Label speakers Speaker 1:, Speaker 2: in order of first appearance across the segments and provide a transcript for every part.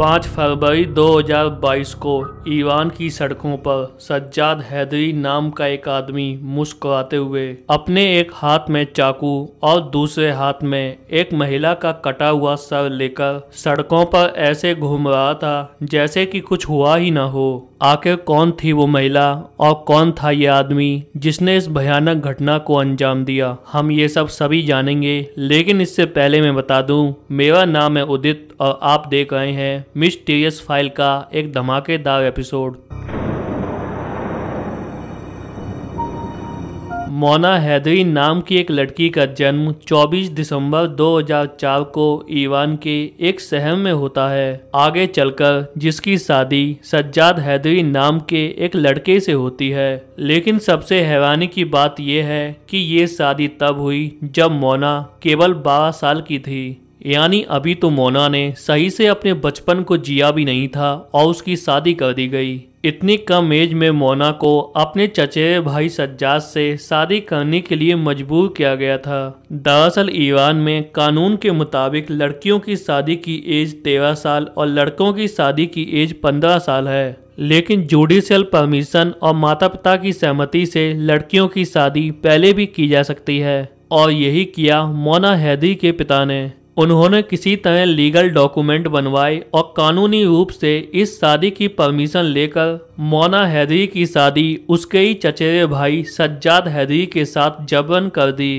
Speaker 1: पाँच फरवरी 2022 को ईरान की सड़कों पर सज्जाद हैदरी नाम का एक आदमी मुस्कुराते हुए अपने एक हाथ में चाकू और दूसरे हाथ में एक महिला का कटा हुआ सर लेकर सड़कों पर ऐसे घूम रहा था जैसे कि कुछ हुआ ही ना हो आखिर कौन थी वो महिला और कौन था ये आदमी जिसने इस भयानक घटना को अंजाम दिया हम ये सब सभी जानेंगे लेकिन इससे पहले मैं बता दूं मेरा नाम है उदित और आप देख रहे हैं मिस्टीरियस फाइल का एक धमाकेदार एपिसोड मोना हैदरी नाम की एक लड़की का जन्म 24 दिसंबर 2004 को ईवान के एक शहर में होता है आगे चलकर जिसकी शादी सज्जाद हैदरी नाम के एक लड़के से होती है लेकिन सबसे हैरानी की बात यह है कि ये शादी तब हुई जब मोना केवल 12 साल की थी यानी अभी तो मोना ने सही से अपने बचपन को जिया भी नहीं था और उसकी शादी कर दी गई इतनी कम एज में मोना को अपने चचेरे भाई सज्जाद से शादी करने के लिए मजबूर किया गया था दरअसल ईवान में कानून के मुताबिक लड़कियों की शादी की एज तेरह साल और लड़कों की शादी की एज पंद्रह साल है लेकिन जुडिशियल परमिशन और माता पिता की सहमति से लड़कियों की शादी पहले भी की जा सकती है और यही किया मोना हैदी के पिता ने उन्होंने किसी तरह लीगल डॉक्यूमेंट बनवाए और कानूनी रूप से इस शादी की परमिशन लेकर मोना हैदरी की शादी उसके ही चचेरे भाई सज्जाद हैदरी के साथ जबरन कर दी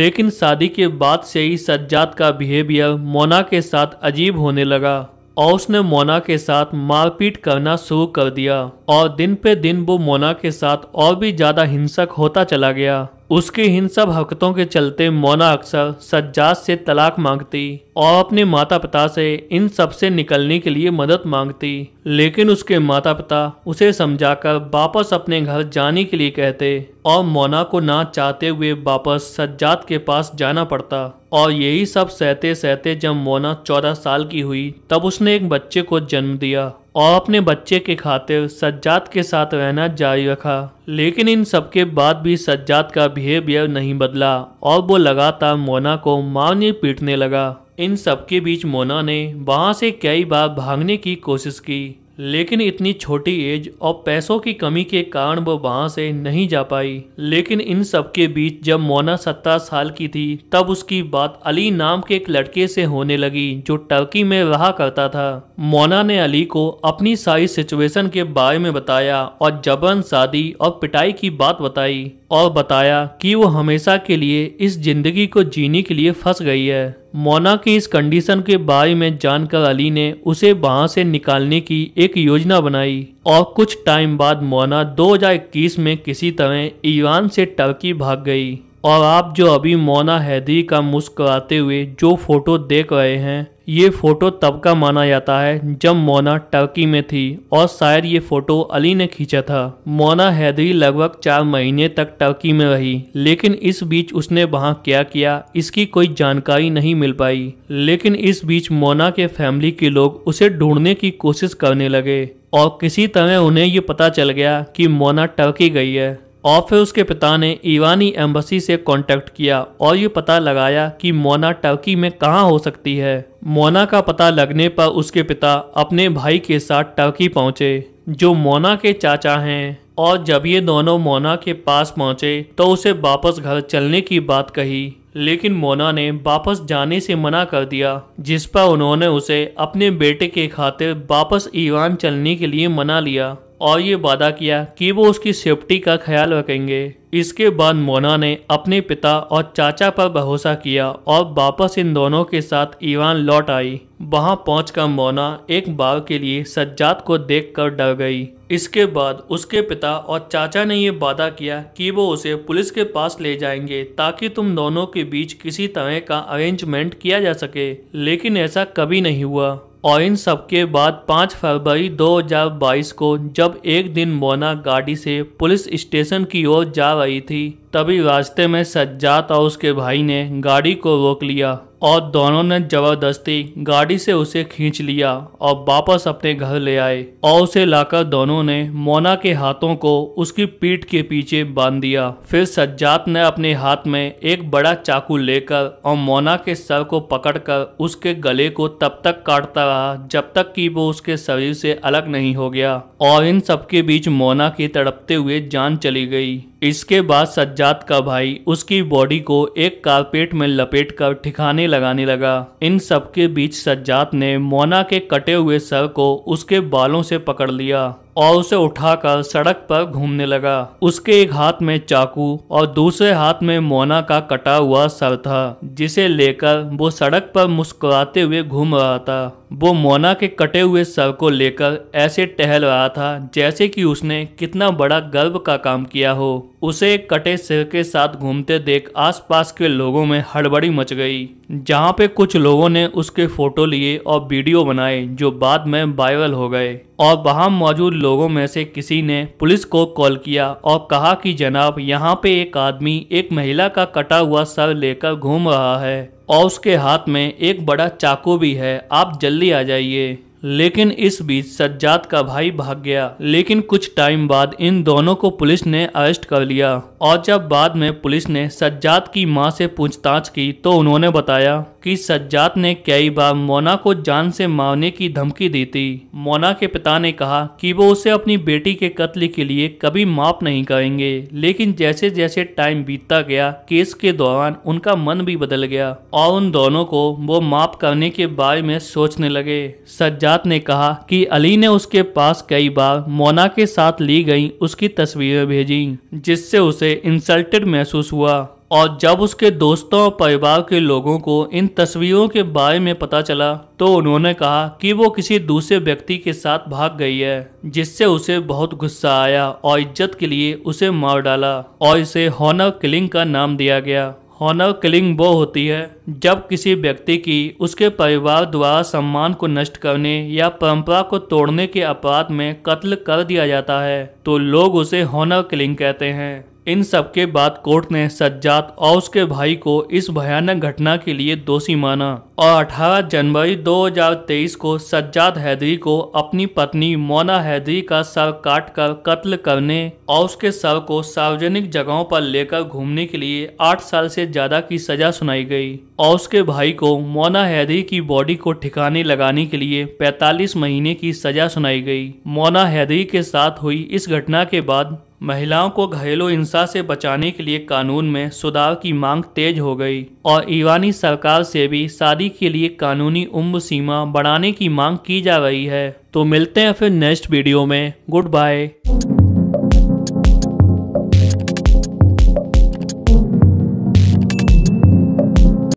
Speaker 1: लेकिन शादी के बाद से ही सज्जाद का बिहेवियर मोना के साथ अजीब होने लगा और उसने मोना के साथ मारपीट करना शुरू कर दिया और दिन पे दिन वो मोना के साथ और भी ज़्यादा हिंसक होता चला गया उसकी सब हरकतों के चलते मोना अक्सर सज्जाद से तलाक मांगती और अपने माता पिता से इन सब से निकलने के लिए मदद मांगती लेकिन उसके माता पिता उसे समझाकर वापस अपने घर जाने के लिए कहते और मोना को ना चाहते हुए वापस सज्जाद के पास जाना पड़ता और यही सब सहते सहते जब मोना चौदह साल की हुई तब उसने एक बच्चे को जन्म दिया और अपने बच्चे के खातिर सज्जाद के साथ रहना जारी रखा लेकिन इन सब के बाद भी सज्जाद का बिहेवियर नहीं बदला और वो लगातार मोना को मारने पीटने लगा इन सबके बीच मोना ने वहाँ से कई बार भागने की कोशिश की लेकिन इतनी छोटी एज और पैसों की कमी के कारण वो वहाँ से नहीं जा पाई लेकिन इन सब के बीच जब मोना सत्ता साल की थी तब उसकी बात अली नाम के एक लड़के से होने लगी जो टर्की में रहा करता था मोना ने अली को अपनी सारी सिचुएशन के बारे में बताया और जबरन शादी और पिटाई की बात बताई और बताया कि वो हमेशा के लिए इस जिंदगी को जीने के लिए फंस गई है मोना की इस कंडीशन के बारे में जानकर अली ने उसे वहां से निकालने की एक योजना बनाई और कुछ टाइम बाद मोना 2021 में किसी तरह ईरान से टर्की भाग गई और आप जो अभी मोना हैदरी का मुस्कुराते हुए जो फोटो देख रहे हैं ये फ़ोटो तब का माना जाता है जब मोना टर्की में थी और शायद ये फ़ोटो अली ने खींचा था मोना हैदरी लगभग चार महीने तक टर्की में रही लेकिन इस बीच उसने वहाँ क्या किया इसकी कोई जानकारी नहीं मिल पाई लेकिन इस बीच मोना के फैमिली के लोग उसे ढूंढने की कोशिश करने लगे और किसी तरह उन्हें ये पता चल गया कि मोना टर्की गई है और फिर उसके पिता ने ईवानी एम्बसी से कांटेक्ट किया और ये पता लगाया कि मोना टर्की में कहाँ हो सकती है मोना का पता लगने पर उसके पिता अपने भाई के साथ टर्की पहुँचे जो मोना के चाचा हैं और जब ये दोनों मोना के पास पहुँचे तो उसे वापस घर चलने की बात कही लेकिन मोना ने वापस जाने से मना कर दिया जिस पर उन्होंने उसे अपने बेटे के खातिर वापस ईवान चलने के लिए मना लिया और ये वादा किया कि वो उसकी सेफ्टी का ख्याल रखेंगे इसके बाद मोना ने अपने पिता और चाचा पर भरोसा किया और वापस इन दोनों के साथ ईवान लौट आई वहां पहुंचकर मोना एक बार के लिए सज्जाद को देखकर डर गई इसके बाद उसके पिता और चाचा ने ये वादा किया कि वो उसे पुलिस के पास ले जाएंगे ताकि तुम दोनों के बीच किसी तरह का अरेंजमेंट किया जा सके लेकिन ऐसा कभी नहीं हुआ और इन सबके बाद 5 फरवरी 2022 को जब एक दिन मोना गाड़ी से पुलिस स्टेशन की ओर जा रही थी तभी रास्ते में सज्जात और उसके भाई ने गाड़ी को रोक लिया और दोनों ने जबरदस्ती गाड़ी से उसे खींच लिया और वापस अपने घर ले आए और उसे लाकर दोनों ने मोना के हाथों को उसकी पीठ के पीछे बांध दिया फिर सज्जात ने अपने हाथ में एक बड़ा चाकू लेकर और मोना के सर को पकड़कर उसके गले को तब तक काटता रहा जब तक कि वो उसके शरीर से अलग नहीं हो गया और इन सबके बीच मोना की तड़पते हुए जान चली गई इसके बाद सज्जाद का भाई उसकी बॉडी को एक कारपेट में लपेट कर ठिकाने लगाने लगा इन सबके बीच सज्जाद ने मोना के कटे हुए सर को उसके बालों से पकड़ लिया और उसे उठाकर सड़क पर घूमने लगा उसके एक हाथ में चाकू और दूसरे हाथ में मोना का कटा हुआ सर था जिसे लेकर वो सड़क पर मुस्कुराते हुए घूम रहा था वो मोना के कटे हुए सर को लेकर ऐसे टहल रहा था जैसे कि उसने कितना बड़ा गर्व का काम किया हो उसे कटे सिर के साथ घूमते देख आसपास के लोगों में हड़बड़ी मच गई जहाँ पे कुछ लोगों ने उसके फोटो लिए और वीडियो बनाए जो बाद में वायरल हो गए और वहाँ मौजूद लोगों में से किसी ने पुलिस को कॉल किया और कहा कि जनाब यहाँ पे एक आदमी एक महिला का कटा हुआ सर लेकर घूम रहा है और उसके हाथ में एक बड़ा चाकू भी है आप जल्दी आ जाइए लेकिन इस बीच सज्जाद का भाई भाग गया लेकिन कुछ टाइम बाद इन दोनों को पुलिस ने अरेस्ट कर लिया और जब बाद में पुलिस ने सज्जाद की मां से पूछताछ की तो उन्होंने बताया कि सज्जाद ने कई बार मोना को जान से मारने की धमकी दी थी मोना के पिता ने कहा कि वो उसे अपनी बेटी के कत्ल के लिए कभी माफ नहीं करेंगे लेकिन जैसे जैसे टाइम बीतता गया केस के दौरान उनका मन भी बदल गया और उन दोनों को वो माफ करने के बारे में सोचने लगे सज्जात ने कहा कि अली ने उसके पास कई बार मोना के साथ ली गई उसकी तस्वीरें भेजी जिससे उसे उसे इंसल्टेड महसूस हुआ और जब उसके दोस्तों और परिवार के लोगों को इन तस्वीरों के बारे में पता चला तो उन्होंने कहा कि वो किसी दूसरे व्यक्ति के साथ भाग गई है जिससे उसे बहुत गुस्सा आया और इज्जत के लिए उसे मार डाला और इसे हॉनर किलिंग का नाम दिया गया हॉनर किलिंग वो होती है जब किसी व्यक्ति की उसके परिवार द्वारा सम्मान को नष्ट करने या परंपरा को तोड़ने के अपराध में कत्ल कर दिया जाता है तो लोग उसे हॉनर किलिंग कहते हैं इन सब के बाद कोर्ट ने सज्जात और उसके भाई को इस भयानक घटना के लिए दोषी माना और 18 जनवरी 2023 को सज्जाद हैदरी को अपनी पत्नी मोना हैदरी का सर काट कर कत्ल करने और उसके सर को सार्वजनिक जगहों पर लेकर घूमने के लिए आठ साल से ज्यादा की सजा सुनाई गई और उसके भाई को मोना हैदरी की बॉडी को ठिकाने लगाने के लिए 45 महीने की सजा सुनाई गई मोना हैदरी के साथ हुई इस घटना के बाद महिलाओं को घरेलू हिंसा से बचाने के लिए कानून में सुधार की मांग तेज हो गई और ईरानी सरकार से भी शादी के लिए कानूनी उम्र सीमा बढ़ाने की मांग की जा रही है तो मिलते हैं फिर नेक्स्ट वीडियो में गुड बाय